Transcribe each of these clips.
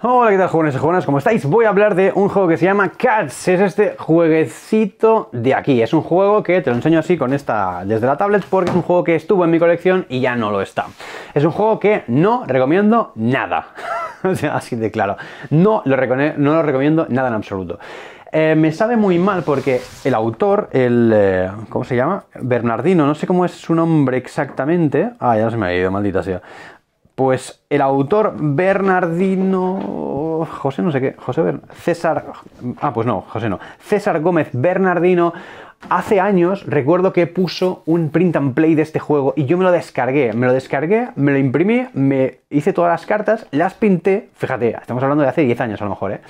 Hola, ¿qué tal jóvenes y jóvenes? ¿Cómo estáis? Voy a hablar de un juego que se llama Cats. Es este jueguecito de aquí. Es un juego que te lo enseño así con esta desde la tablet porque es un juego que estuvo en mi colección y ya no lo está. Es un juego que no recomiendo nada. o sea, así de claro. No lo, recomiendo nada en absoluto. Eh, me sabe muy mal porque el autor, el... Eh, ¿Cómo se llama? Bernardino, no sé cómo es su nombre exactamente. Ah, ya se me ha ido, maldita sea. Pues el autor Bernardino. José no sé qué. José Bern... César. Ah, pues no, José no. César Gómez Bernardino. Hace años recuerdo que puso un print and play de este juego y yo me lo descargué. Me lo descargué, me lo imprimí, me hice todas las cartas, las pinté. Fíjate, estamos hablando de hace 10 años a lo mejor, ¿eh?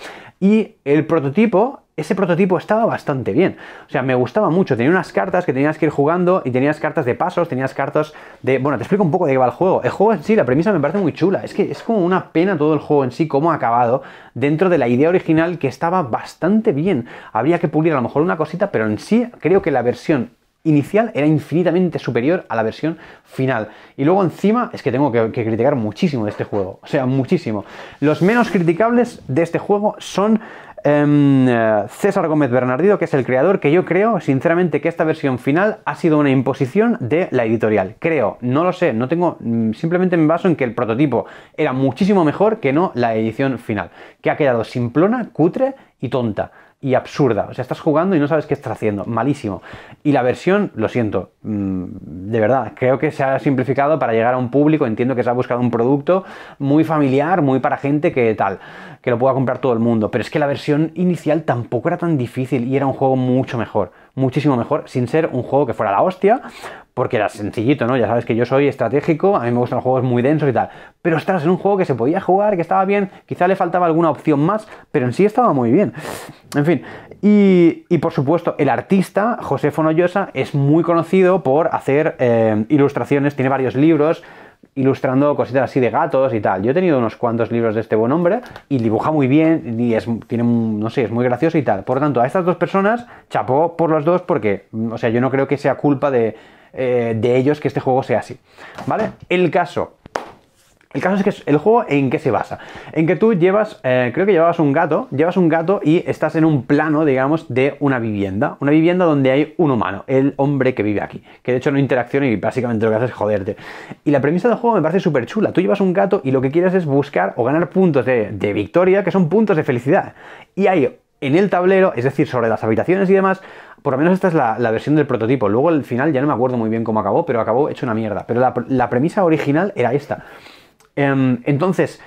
Y el prototipo ese prototipo estaba bastante bien. O sea, me gustaba mucho. Tenía unas cartas que tenías que ir jugando y tenías cartas de pasos, tenías cartas de... Bueno, te explico un poco de qué va el juego. El juego en sí, la premisa me parece muy chula. Es que es como una pena todo el juego en sí, cómo ha acabado dentro de la idea original que estaba bastante bien. Habría que pulir a lo mejor una cosita, pero en sí creo que la versión inicial era infinitamente superior a la versión final. Y luego encima es que tengo que, que, criticar muchísimo de este juego. O sea, muchísimo. Los menos criticables de este juego son Em, eh, César Gómez Bernardino, que es el creador, que yo creo sinceramente que esta versión final ha sido una imposición de la editorial. Creo, no lo sé, no tengo, mm, simplemente me baso en que el prototipo era muchísimo mejor que no la edición final, que ha quedado simplona, cutre y tonta y absurda. O sea, estás jugando y no sabes qué estás haciendo. Malísimo. Y la versión, lo siento, mm, de verdad, creo que se ha simplificado para llegar a un público. Entiendo que se ha buscado un producto muy familiar, muy para gente que tal, que lo pueda comprar todo el mundo. Pero es que la versión inicial tampoco era tan difícil y era un juego mucho mejor muchísimo mejor, sin ser un juego que fuera la hostia, porque era sencillito, ¿no? Ya sabes que yo soy estratégico, a mí me gustan los juegos muy densos y tal. Pero estás en un juego que se podía jugar, que estaba bien, quizá le faltaba alguna opción más, pero en sí estaba muy bien. En fin, y, por supuesto, el artista, José Fonoyosa, es muy conocido por hacer eh, ilustraciones, tiene varios libros, ilustrando cositas así de gatos y tal. Yo he tenido unos cuantos libros de este buen hombre y dibuja muy bien y es, tiene, no sé, es muy gracioso y tal. Por lo tanto, a estas dos personas chapó por los dos porque, mm, o sea, yo no creo que sea culpa de, eh, de ellos que este juego sea así. ¿Vale? El caso el caso es que el juego en qué se basa. En que tú llevas, eh, creo que llevabas un gato, llevas un gato y estás en un plano, digamos, de una vivienda. Una vivienda donde hay un humano, el hombre que vive aquí. Que de hecho no interacciona y básicamente lo que hace es joderte. Y la premisa del juego me parece súper chula. Tú llevas un gato y lo que quieres es buscar o ganar puntos de, victoria, que son puntos de felicidad. Y hay en el tablero, es decir, sobre las habitaciones y demás, por lo menos esta es la, versión del prototipo. Luego al final ya no me acuerdo muy bien cómo acabó, pero acabó hecho una mierda. Pero la premisa original era esta. Em, entonces,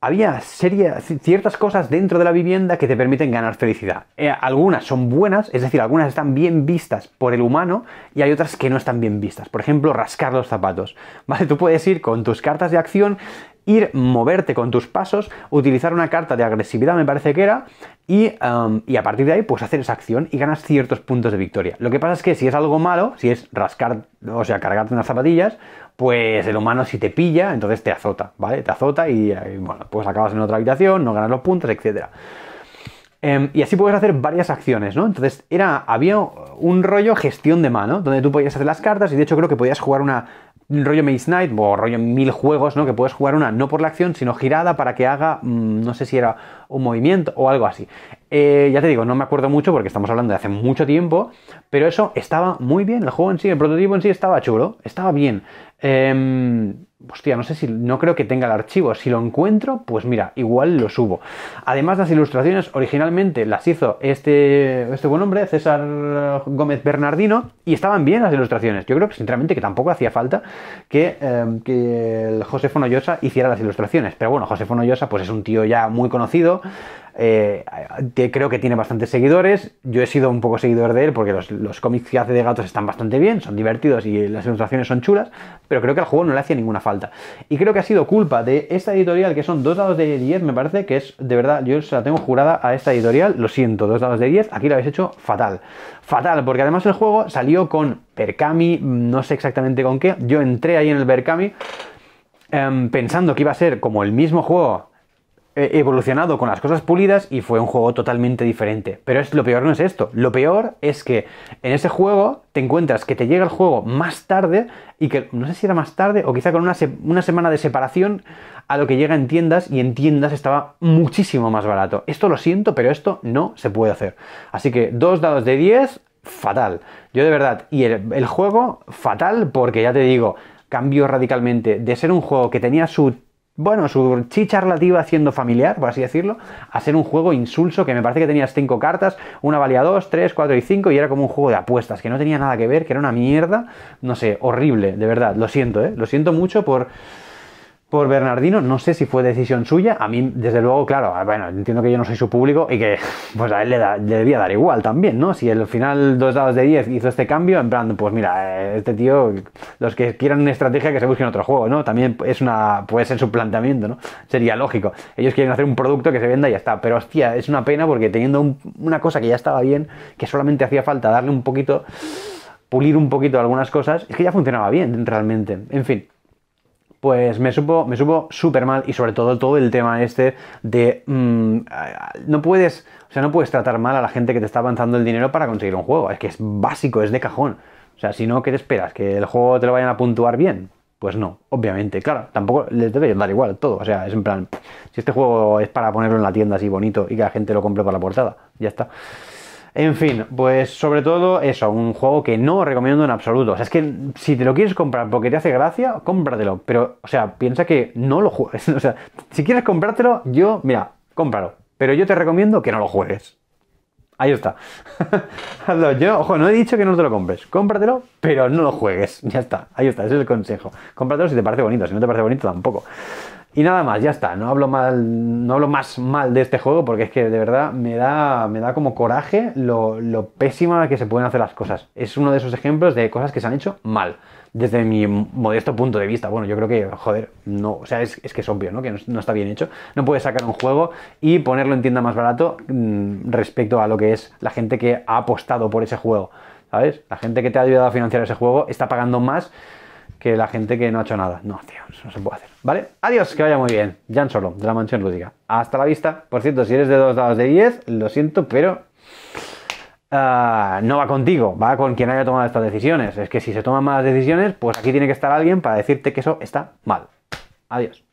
había ciertas cosas dentro de la vivienda que te permiten ganar felicidad. Eh, algunas son buenas, es decir, algunas están bien vistas por el humano y hay otras que no están bien vistas. Por ejemplo, rascar los zapatos. ¿Vale? Tú puedes ir con tus cartas de acción, ir, moverte con tus pasos, utilizar una carta de agresividad, me parece que era, y, em, y a partir de ahí, pues hacer esa acción y ganas ciertos puntos de victoria. Lo que pasa es que si es algo malo, si es rascar, o sea, cargarte unas zapatillas, pues el humano si te pilla, entonces te azota, ¿vale? Te azota y, eh, bueno, pues acabas en otra habitación, no ganas los puntos, etc. Em, y así puedes hacer varias acciones, ¿no? Entonces era, había un rollo gestión de mano, donde tú podías hacer las cartas y de hecho creo que podías jugar una un rollo Maze Knight o rollo mil juegos, ¿no? Que puedes jugar una no por la acción, sino girada para que haga, mm, no sé si era un movimiento o algo así. Eh, ya te digo, no me acuerdo mucho porque estamos hablando de hace mucho tiempo, pero eso estaba muy bien, el juego en sí, el prototipo en sí estaba chulo, estaba bien. Eh, hostia, no sé si, no creo que tenga el archivo. Si lo encuentro, pues mira, igual lo subo. Además, las ilustraciones originalmente las hizo este, este buen hombre, César Gómez Bernardino, y estaban bien las ilustraciones. Yo creo que sinceramente que tampoco hacía falta que, em, que José Fonoyosa hiciera las ilustraciones. Pero bueno, José Fonoyosa pues es un tío ya muy conocido. Eh, creo que tiene bastantes seguidores. Yo he sido un poco seguidor de él porque los, los cómics que hace de gatos están bastante bien, son divertidos y las ilustraciones son chulas pero creo que al juego no le hacía ninguna falta. Y creo que ha sido culpa de esta editorial, que son dos dados de 10, me parece, que es de verdad, yo se la tengo jurada a esta editorial, lo siento, dos dados de 10, aquí lo habéis hecho fatal. Fatal, porque además el juego salió con Berkami, no sé exactamente con qué, yo entré ahí en el Berkami em, pensando que iba a ser como el mismo juego eh, evolucionado con las cosas pulidas y fue un juego totalmente diferente. Pero es, lo peor no es esto. Lo peor es que en ese juego te encuentras que te llega el juego más tarde y que no sé si era más tarde o quizá con una, semana de separación a lo que llega en tiendas y en tiendas estaba muchísimo más barato. Esto lo siento, pero esto no se puede hacer. Así que dos dados de 10, fatal. Yo de verdad, y el, el juego, fatal porque ya te digo, cambió radicalmente de ser un juego que tenía su bueno, su chicha relativa haciendo familiar, por así decirlo, a ser un juego insulso que me parece que tenías cinco cartas, una valía 2, 3, 4 y 5 y era como un juego de apuestas que no tenía nada que ver, que era una mierda, no sé, horrible, de verdad, lo siento, ¿eh? lo siento mucho por por Bernardino. No sé si fue decisión suya. A mí, desde luego, claro, bueno, entiendo que yo no soy su público y que pues a él le, debía dar igual también, ¿no? Si al final dos dados de 10 hizo este cambio, en plan, pues mira, eh, este tío, los que quieran una estrategia que se busquen otro juego, ¿no? También es una, puede ser su planteamiento, ¿no? Sería lógico. Ellos quieren hacer un producto que se venda y ya está. Pero hostia, es una pena porque teniendo una cosa que ya estaba bien, que solamente hacía falta darle un poquito pulir un poquito algunas cosas, es que ya funcionaba bien realmente. En fin, pues me supo me supo súper mal y sobre todo todo el tema este de mm, no puedes o sea no puedes tratar mal a la gente que te está avanzando el dinero para conseguir un juego es que es básico es de cajón o sea si no qué te esperas que el juego te lo vayan a puntuar bien pues no, obviamente, claro, tampoco les debe dar igual todo, o sea, es en plan, si este juego es para ponerlo en la tienda así bonito y que la gente lo compre para la portada, ya está. En fin, pues sobre todo eso, un juego que no recomiendo en absoluto. O sea, es que si te lo quieres comprar porque te hace gracia, cómpratelo. Pero, o sea, piensa que no lo juegues. O sea, si quieres comprártelo, yo, mira, cómpralo. Pero yo te recomiendo que no lo juegues. Ahí está. yo, ojo, no he dicho que no te lo compres. Cómpratelo, pero no lo juegues. Ya está. Ahí está. Ese es el consejo. Cómpratelo si te parece bonito. Si no te parece bonito, tampoco. Y nada más, ya está. No hablo, mal, no hablo más mal de este juego porque es que de verdad me da, me da como coraje lo, lo pésima que se pueden hacer las cosas. Es uno de esos ejemplos de cosas que se han hecho mal. Desde mi modesto punto de vista, bueno, yo creo que, joder, no, o sea, es, que es obvio, ¿no? Que no, está bien hecho. No puedes sacar un juego y ponerlo en tienda más barato mm, respecto a lo que es la gente que ha apostado por ese juego, ¿sabes? La gente que te ha ayudado a financiar ese juego está pagando más que la gente que no ha hecho nada. No, tío, eso no se puede hacer. ¿Vale? Adiós, que vaya muy bien. Jan Solo, de la Mansión Lúdica. Hasta la vista. Por cierto, si eres de dos dados de 10, lo siento, pero ah, no va contigo, va con quien haya tomado estas decisiones. Es que si se toman malas decisiones, pues aquí tiene que estar alguien para decirte que eso está mal. Adiós.